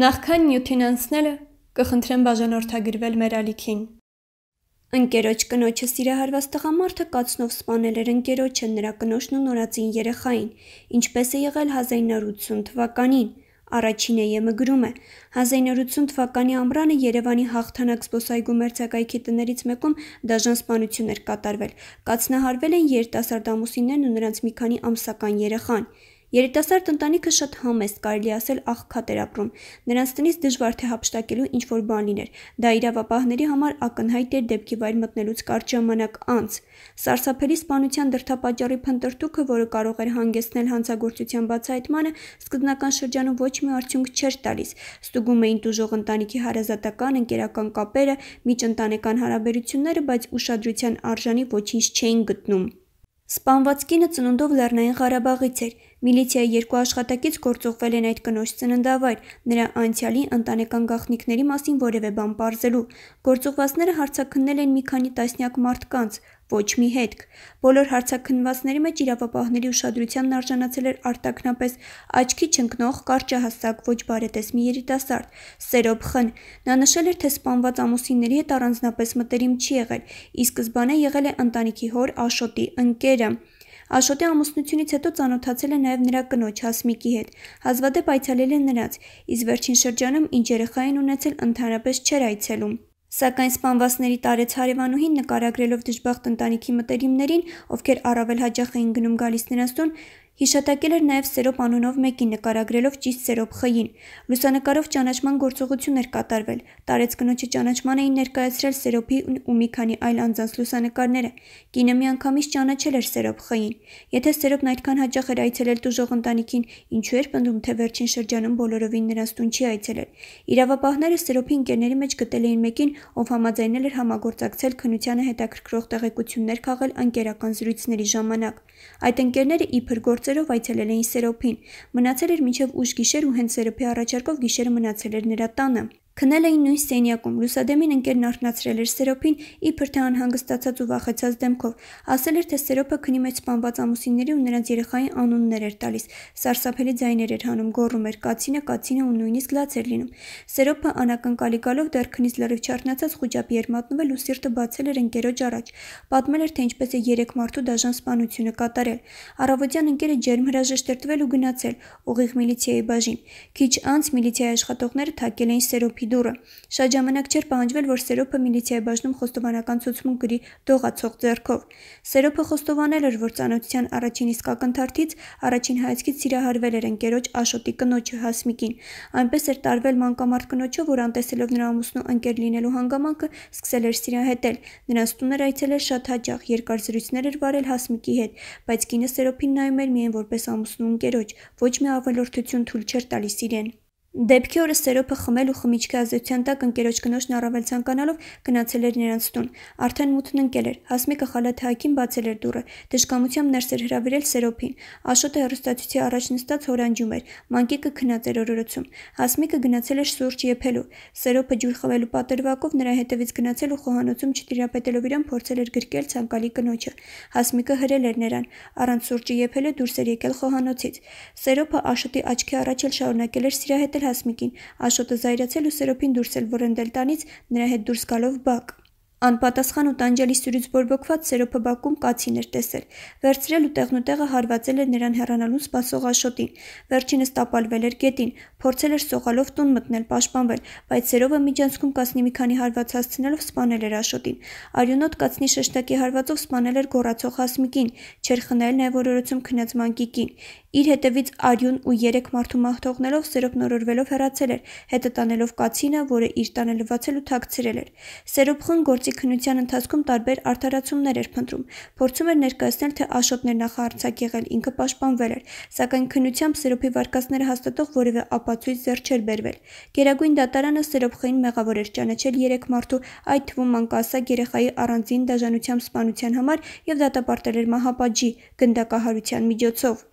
Նախքան նյութին անցնելը կխնդրեմ բաժանորդագրվել մեր ալիքին։ Ընկերոջ կնոջը սիրահարված տղամարդը կացնով սպանել էր ընկերոջը, նրա կնոջն ու նորածին երեխային, ինչպես է եղել 1980 թվականին։ Առաջին է եմը գրում է 1980 թվականի ամռանը Երևանի հաղթանակ զբոսայգու մերձակայքի տներից մեկում դաժան սպանություն էր կատարվել։ Կացնահարվել են երիտասարդ ամուսիններն ու նրանց մի քանի ամսական երեխան։ Երիտասարդ ընտանիքը շատ համեստ, կարելի ասել, աղքատ էր ապրում։ Նրանց տնից դժվար թե հապշտակելու ինչ որ բան լիներ։ Դա իրավապահների համար ակնհայտ էր դեպքի վայր մտնելուց կարճ ժամանակ անց։ Սարսափելի սպանության դրդապատճառի փնտրտուքը, որը կարող էր հանգեցնել հանցագործության բացահայտմանը, սկզբնական շրջանում ոչ մի արդյունք չէր տալիս։ Ստուգում էին դժող ընտանիքի հարազատական, ընկերական կապերը, միջընտանեկան հարաբերությունները, բայց ուշադրության արժանի ոչինչ չէին գտնում։ Սպանված կինը ծնունդով Լեռնային Ղարաբաղից էր։ Միլիցիայի երկու աշխատակից գործողվել են այդ կնոջ ծննդավայր, նրա անցյալի ընտանեկան գաղտնիքների մասին որևէ բան պարզելու։ Գործողվածները հարցաքննել են մի քանի տասնյակ մարդկանց, ոչ մի հետք։ Բոլոր հարցաքննվածների մեջ իրավապահների ուշադրությանն արժանացել էր արտակնապես աչքի չընկնող կարճահասակ ոչ բարետեսմի երիտասարդ Սերոբ Խն։ Նա նշել էր, թե սպանված ամուսինների հետ առանձնապես մտերիմ չի եղել, ի սկզբանե եղել է ընտանիքի հոր Աշոտի ընկերը։ Աշոտի ամուսնությունից հետո ծանոթացել է նաև նրա կնոջ Հասմիկի հետ։ Հազվադեպ այցելել է նրանց, իսկ վերջին շրջանում ինչ երեխա են ունեցել, ընդհանրապես չէր այցելում։ Սակայն սպանվածների տարեց հարևանուհին նկարագրելով դժբախտ ընտանիքի մտերիմներին, ովքեր առավել հաճախ էին գնում գալիս նրանց տուն, Հիշատակել էր նաև Սերոբ անունով մեկին նկարագրելով ճիշտ Սերոբ Խ-ին։ Լուսանկարով ճանաչման գործողություն էր կատարվել։ Տարեց կնոջի ճանաչման էին ներկայացրել Սերոբի ու մի քանի այլ անձանց լուսանկարները։ Կինը միանգամից ճանաչել էր Սերոբ Խ-ին։ Եթե Սերոբն այդքան հաճախ էր այցելել դուժող ընտանիքին, ինչու էր պնդում, թե վերջին շրջանում բոլորովին նրանց տուն չի այցելել։ Իրավապահները Սերոբի ընկերների մեջ գտել էին մեկին, ով համաձայնել էր համագործակցել քնությանը հետաքրքրող տեղեկություններ քաղել ընկերական զրույցների ժամանակ։ Այդ ընկերները իբր գործ փոսերով այցելել էին Սերոփին։ Մնացել էր մինչև ուշ գիշեր ու հենց Սերոփի առաջարկով գիշերը մնացել էր նրա տանը։ Քնել էին նույն սենյակում։ Լուսադեմին ընկերն արթնացրել էր Սերոփին, իբր թե անհանգստացած ու վախեցած դեմքով։ Ասել էր, թե Սերոփը քնի մեջ սպանված ամուսինների ու նրանց երեխայի անուններ էր տալիս։ Սարսափելի ձայներ էր հանում, գոռում էր. «Կացինը, կացինը» ու նույնիսկ լաց էր լինում։ Սերոփը անակնկալի գալով դեռ քնից լրիվ չարթնացած խոճապի էր մատնվել ու սիրտը բացել էր ընկերոջ առաջ։ Պատմել էր, թե ինչպես է երեք մարդու դաժան սպանությունը կատարել։ Առավոտյան ընկերը ջերմ հրաժեշտ էր տվել ու գնացել ուղիղ միլիցիայի բաժին։ Քիչ անց միլիցիայի աշխատողները թակել էին Սերոփի սերոփի դուռը։ Շատ ժամանակ չէր պահանջվել, որ սերոփը միլիցիայի բաժնում խոստովանական ցուցում գրի դողացող ձեռքով։ Սերոփը խոստովանել էր, որ ցանոթության առաջին իսկ ակնթարթից առաջին հայացքից սիրահարվել էր ընկերոջ Աշոտի կնոջը Հասմիկին։ Այնպես էր տարվել մանկամարտ կնոջը, որ անտեսելով նրա ամուսնու ընկեր լինելու հանգամանքը, սկսել էր սիրահետել։ Նրանց տուն էր այցելել շատ հաճախ, երկար զրույցներ էր վարել Հասմիկի հետ, բայց կինը սերոփին նայում էր միայն որպես ամուսնու ընկերոջ, ոչ մի ավելորդություն թույլ չէր տալիս իրեն։ Դեպքի օրը Սերոփը խմել ու խմիչքի ազդեցության տակ ընկերոջ կնոջն առավել ցանկանալով գնացել էր նրանց տուն։ Արդեն մութն ընկել էր։ Հասմիկը խալաթահակին բացել էր դուռը, դժկամությամբ ներս էր հրավիրել Սերոփին։ Աշոտը հեռուստացույցի առաջ նստած հորանջում էր։ Մանկիկը քնած էր օրորոցում։ Հասմիկը գնացել էր սուրճ եփելու։ Սերոփը ջուր խմելու պատերվակով նրա հետևից գնացել ու խոհանոցում չտիրապետելով իրան փորձել էր գրկել ցանկալի կնոջը։ Հասմիկը հրել էր նրան։ Առանց սուրճի եփելու դուրս էր եկել խոհանոցից։ Սերոփը Աշոտի աչքի առաջ էլ շարունակել էր սիրահետել հասմիկին, Աշոտը զայրացել ու սերոփին դուրս էլ ոռնդել տանից, նրա հետ դուրս գալով բակ։ Անպատասխան ու տանջալի սյուրից բորբոքված Սերոփը Բակում կացին էր տեսել։ Վերցրել ու տեղնուտեղը հարվածել էր նրան հեռանալուն սпасող Աշոտին։ Վերջինս տապալվել էր գետին, փորձել էր սողալով տուն մտնել, պաշտպանվել, բայց Սերոբը միջանցքում կացնի մի քանի հարված հասցնելով սպանել էր Աշոտին։ Արյունոտ կացնի շեշտակի հարվածով սպանել էր գոռացող Հասմիկին, չեր խնել նաև օրորոցում քնած Մանկիկին։ Իր հետևից Արյուն ու երեք մարդու մահ թողնելով Սերոբ նորորվելով հեռացել էր, հետը տանելով կացինը, որը իր տանը լվացել ու թաքցրել էր։ Սերոբ խն գործի Աշոտի քննության ընթացքում տարբեր արդարացումներ էր փնտրում։ Փորձում էր ներկայացնել, թե Աշոտն էր նախահարցակ եղել, ինքը պաշտպանվել էր, սակայն քննությամբ Սերոփի վարկածները հաստատող որևէ ապացույց ձեռք չէր բերվել։ Գերագույն դատարանը Սերոփխային մեղավոր էր ճանաչել 3 մարդու, այդ թվում անկասակ երեխայի առանձին դաժանությամբ սպանության համար եւ դատապարտել էր մահապաճի գնդակահարության միջոցով։